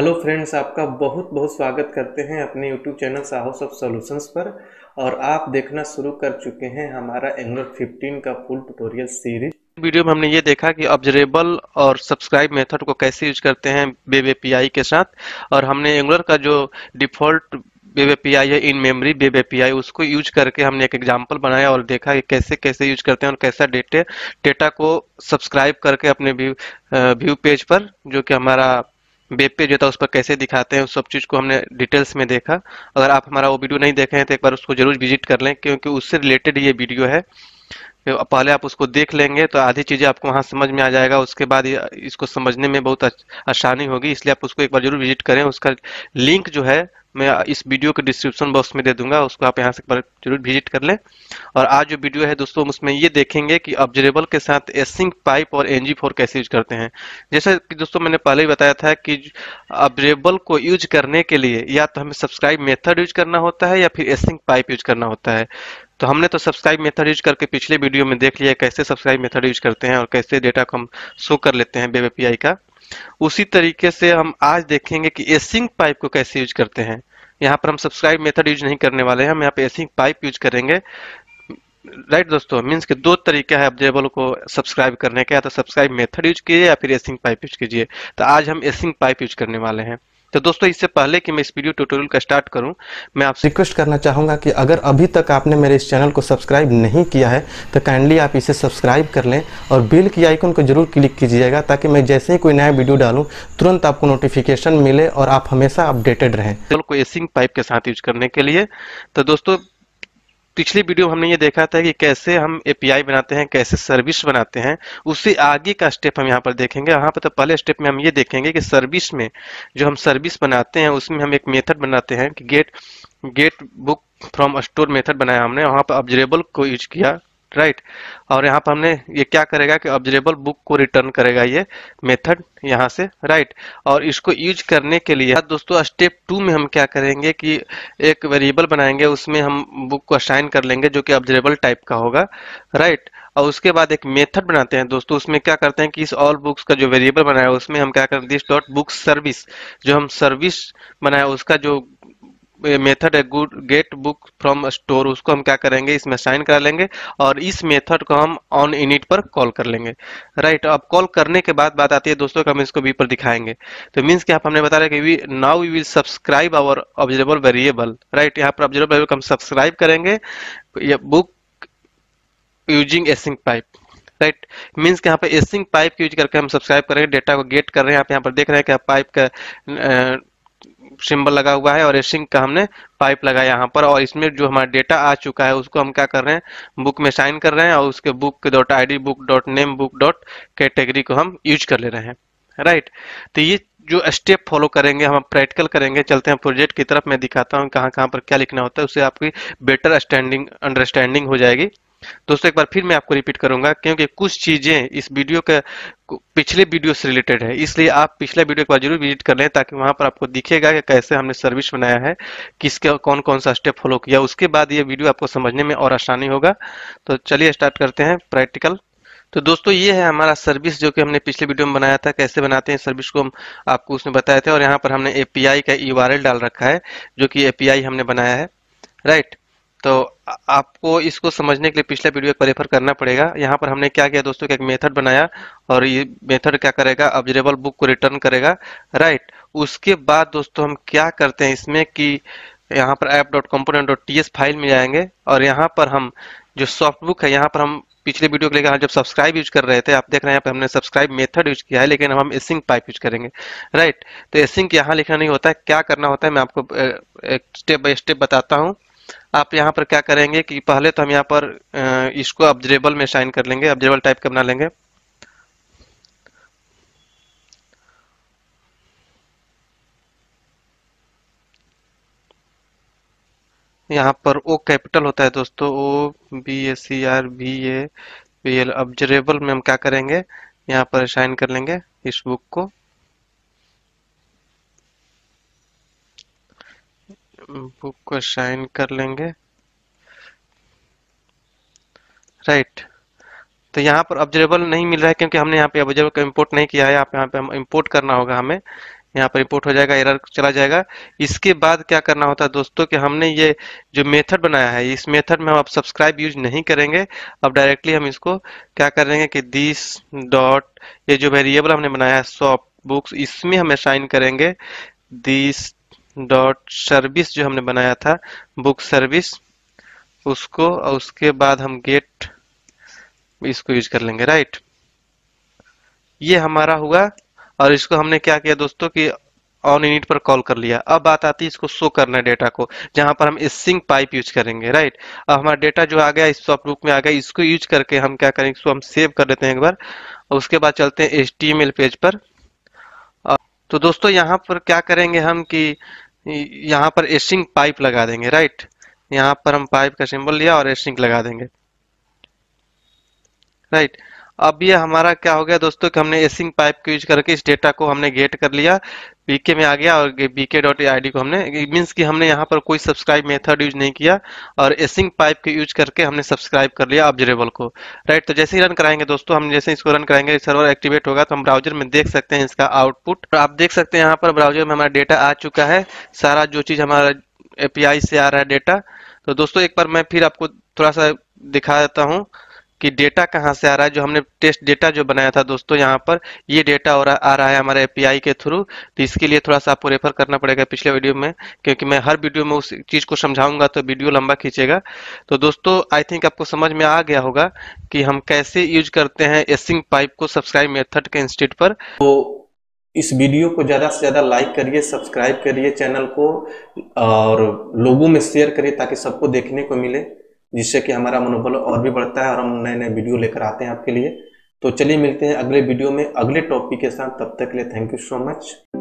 hello friends आपका बहुत बहुत स्वागत करते हैं अपने YouTube channel Sahas of solutions पर और आप देखना शुरू कर चुके हैं हमारा एंगलर 15 का फुल ट्यूटोरियल सीरीज वीडियो में हमने ये देखा कि ऑब्जरेबल और सब्सक्राइब मेथड को कैसे यूज करते हैं बेबे पी के साथ और हमने एंगुलर का जो डिफॉल्ट बेबे पी है इन मेमोरी बेबे पी उसको यूज करके हमने एक एग्जाम्पल बनाया और देखा कि कैसे कैसे यूज करते हैं और कैसा डेटे डेटा को सब्सक्राइब करके अपने व्यू पेज पर जो कि हमारा वेब पेज जो है उस पर कैसे दिखाते हैं उस सब चीज़ को हमने डिटेल्स में देखा अगर आप हमारा वो वीडियो नहीं देखे हैं तो एक बार उसको जरूर विजिट कर लें क्योंकि उससे रिलेटेड ये वीडियो है पहले आप उसको देख लेंगे तो आधी चीज़ें आपको वहां समझ में आ जाएगा उसके बाद इसको समझने में बहुत आसानी होगी इसलिए आप उसको एक बार जरूर विजिट करें उसका लिंक जो है मैं इस वीडियो के डिस्क्रिप्शन बॉक्स में दे दूंगा उसको आप यहाँ से जरूर विजिट कर लें और आज जो वीडियो है दोस्तों उसमें ये देखेंगे कि ऑब्जरेबल के साथ एसिंग पाइप और एनजी फोर कैसे यूज करते हैं जैसे कि दोस्तों मैंने पहले ही बताया था कि ऑब्जरेबल को यूज करने के लिए या तो हमें सब्सक्राइब मेथड यूज करना होता है या फिर एसिंग पाइप यूज करना होता है तो हमने तो सब्सक्राइब मेथड यूज करके पिछले वीडियो में देख लिया कैसे सब्सक्राइब मेथड यूज करते हैं और कैसे डेटा को हम शो कर लेते हैं वेब एपीआई का उसी तरीके से हम आज देखेंगे कि एसिंग पाइप को कैसे यूज करते हैं यहाँ पर हम सब्सक्राइब मेथड यूज नहीं करने वाले हैं हम यहाँ पे एसिंग पाइप यूज करेंगे राइट right, दोस्तों मीन्स के दो तरीके है ऑब्जेबल को सब्सक्राइब करने का या तो सब्सक्राइब मेथड यूज कीजिए या फिर एसिंग पाइप यूज कीजिए तो आज हम एसिंग पाइप यूज करने वाले हैं तो दोस्तों इससे पहले कि मैं इस वीडियो ट्यूटोरियल का स्टार्ट करूं मैं आपसे रिक्वेस्ट करना चाहूंगा कि अगर अभी तक आपने मेरे इस चैनल को सब्सक्राइब नहीं किया है तो काइंडली आप इसे सब्सक्राइब कर लें और बेल की आइकन को जरूर क्लिक कीजिएगा ताकि मैं जैसे ही कोई नया वीडियो डालूं तुरंत आपको नोटिफिकेशन मिले और आप हमेशा अपडेटेड रहें को एसिंग पाइप के साथ यूज करने के लिए तो दोस्तों पिछली वीडियो में हमने ये देखा था कि कैसे हम एपीआई बनाते हैं कैसे सर्विस बनाते हैं उससे आगे का स्टेप हम यहाँ पर देखेंगे यहाँ पर तो पहले स्टेप में हम ये देखेंगे कि सर्विस में जो हम सर्विस बनाते हैं उसमें हम एक मेथड बनाते हैं कि get get book from store method बनाया हमने वहाँ पर ऑब्जरेबल को यूज किया राइट और यहाँ पर हमने ये क्या करेगा कि ऑब्जरेबल बुक को रिटर्न करेगा ये मेथड यहाँ से राइट और इसको यूज करने के लिए दोस्तों स्टेप टू में हम क्या करेंगे कि एक वेरिएबल बनाएंगे उसमें हम बुक को असाइन कर लेंगे जो कि ऑब्जरेबल टाइप का होगा राइट और उसके बाद एक मेथड बनाते हैं दोस्तों उसमें क्या करते हैं कि इस ऑल बुक्स का जो वेरिएबल बनाया उसमें हम क्या करते हैं दिस डॉट बुक सर्विस जो हम सर्विस बनाया उसका जो मेथड है good get book from store उसको हम क्या करेंगे इसमें साइन करा लेंगे और इस मेथड को हम ऑन इनिट पर कॉल कर लेंगे राइट right, अब कॉल करने के बाद बात आती है दोस्तों का हम इसको वी पर दिखाएंगे तो मीन्स कि आप हमने बता रहे कि we now we will subscribe our observable variable right यहाँ पर ऑब्जर्वल वेरिएबल हम सब्सक्राइब करेंगे book using async pipe right means यहाँ पर एसिंग पाइप यूज करके हम सब्सक्राइब करेंगे डेटा को गेट कर रहे हैं आप यहाँ पर देख रहे हैं कि पाइप का सिंबल लगा हुआ है और ये सिंक का हमने पाइप लगा यहाँ पर और इसमें जो हमारा डेटा आ चुका है उसको हम क्या कर रहे हैं बुक में साइन कर रहे हैं और उसके book dot I book dot name book dot category को हम यूज कर ले रहे हैं राइट तो ये जो स्टेप फॉलो करेंगे हम प्रैक्टिकल करेंगे चलते हैं प्रोजेक्ट की तरफ मैं दिखाता हूँ कहाँ कहाँ पर क्या लिखना होता है उससे आपकी बेटर अंडरस्टैंडिंग हो जाएगी दोस्तों एक बार फिर मैं आपको रिपीट करूंगा क्योंकि कुछ चीजें इस वीडियो के पिछले वीडियो से रिलेटेड है इसलिए आप पिछला वीडियो एक बार जरूर विजिट कर लें ताकि वहां पर आपको दिखेगा कि कैसे हमने सर्विस बनाया है किसका कौन कौन सा स्टेप फॉलो किया उसके बाद ये वीडियो आपको समझने में और आसानी होगा तो चलिए स्टार्ट करते हैं प्रैक्टिकल तो दोस्तों ये है हमारा सर्विस जो कि हमने पिछले वीडियो में बनाया था कैसे बनाते हैं सर्विस को हम आपको उसमें बताया था और यहाँ पर हमने एपीआई का यूआरएल डाल रखा है जो कि एपीआई हमने बनाया है राइट तो आपको इसको समझने के लिए पिछला वीडियो को रेफर करना पड़ेगा यहाँ पर हमने क्या किया दोस्तों कि एक मेथड बनाया और ये मेथड क्या करेगा ऑब्जरेबल बुक को रिटर्न करेगा राइट उसके बाद दोस्तों हम क्या करते हैं इसमें कि यहाँ पर app dot component dot T S file में जाएंगे और यहाँ पर हम जो सॉफ्ट बुक है यहाँ पर हम पिछले वीडियो के लेकर जब सब्सक्राइब यूज कर रहे थे आप देख रहे हैं यहाँ पर हमने सब्सक्राइब मेथड यूज किया है लेकिन हम एसिंक पाइप यूज करेंगे राइट तो एसिंक यहाँ लिखना नहीं होता है क्या करना होता है मैं आपको स्टेप बाई स्टेप बताता हूँ आप यहाँ पर क्या करेंगे कि पहले तो हम यहाँ पर इसको ऑब्जरेबल में साइन कर लेंगे ऑब्जरेबल टाइप का बना लेंगे यहाँ पर ओ कैपिटल होता है दोस्तों O B S C R B A B L observable में हम क्या करेंगे यहाँ पर साइन कर लेंगे इस बुक को बुक को साइन कर लेंगे राइट तो यहाँ पर ऑब्जर्वेबल नहीं मिल रहा है क्योंकि हमने यहाँ पे ऑब्जर्वेबल का इम्पोर्ट नहीं किया है आप यहाँ पे हम इम्पोर्ट करना होगा हमें यहाँ पर इम्पोर्ट हो जाएगा एरर चला जाएगा इसके बाद क्या करना होता है दोस्तों कि हमने ये जो मेथड बनाया है इस मेथड में हम अब सब्सक्राइब यूज नहीं करेंगे अब डायरेक्टली हम इसको क्या करेंगे कि दिस डॉट ये जो वेरिएबल हमने बनाया है सॉफ्ट बुक्स इसमें हम असाइन करेंगे दिस डॉट सर्विस जो हमने बनाया था बुक सर्विस उसको और उसके बाद हम गेट इसको यूज कर लेंगे राइट ये हमारा हुआ और इसको हमने क्या किया दोस्तों कि ऑन यूनिट पर कॉल कर लिया अब बात आती है इसको शो करना है डेटा को जहां पर हम सिंक पाइप यूज करेंगे राइट अब हमारा डेटा जो आ गया इस सॉफ्ट बुक में आ गया इसको यूज करके हम क्या करेंगे इसको हम सेव कर लेते हैं एक बार और उसके बाद चलते हैं एच पेज पर तो दोस्तों यहाँ पर क्या करेंगे हम कि यहाँ पर एसिंग पाइप लगा देंगे राइट यहाँ पर हम पाइप का सिंबल लिया और एसिंग लगा देंगे राइट अब ये हमारा क्या हो गया दोस्तों कि हमने एसिंग पाइप को यूज करके इस डेटा को हमने गेट कर लिया बीके में आ गया और बीके डॉट आई को हमने मीन्स कि हमने यहाँ पर कोई सब्सक्राइब मेथड यूज नहीं किया और एसिंग पाइप के यूज करके हमने सब्सक्राइब कर लिया ऑब्जरेबल को राइट तो जैसे ही रन कराएंगे दोस्तों हम जैसे इसको रन कराएंगे सर्वर एक्टिवेट होगा तो हम ब्राउजर में देख सकते हैं इसका आउटपुट तो आप देख सकते हैं यहाँ पर ब्राउजर में हमारा डेटा आ चुका है सारा जो चीज़ हमारा एपीआई से आ रहा है डेटा तो दोस्तों एक बार मैं फिर आपको थोड़ा सा दिखा देता हूँ कि डेटा कहाँ से आ रहा है जो हमने टेस्ट डेटा जो बनाया था दोस्तों यहाँ पर ये डेटा और आ रहा है हमारे एपीआई के थ्रू तो इसके लिए थोड़ा सा आपको रेफर करना पड़ेगा पिछले वीडियो में क्योंकि मैं हर वीडियो में उस चीज़ को समझाऊंगा तो वीडियो लंबा खींचेगा तो दोस्तों आई थिंक आपको समझ में आ गया होगा कि हम कैसे यूज करते हैं एसिंग पाइप को सब्सक्राइब मेथड के इंस्टीट पर तो इस वीडियो को ज़्यादा से ज़्यादा लाइक करिए सब्सक्राइब करिए चैनल को और लोगों में शेयर करिए ताकि सबको देखने को मिले जिससे कि हमारा मनोबल और भी बढ़ता है और हम नए नए वीडियो लेकर आते हैं आपके लिए तो चलिए मिलते हैं अगले वीडियो में अगले टॉपिक के साथ तब तक के लिए थैंक यू सो मच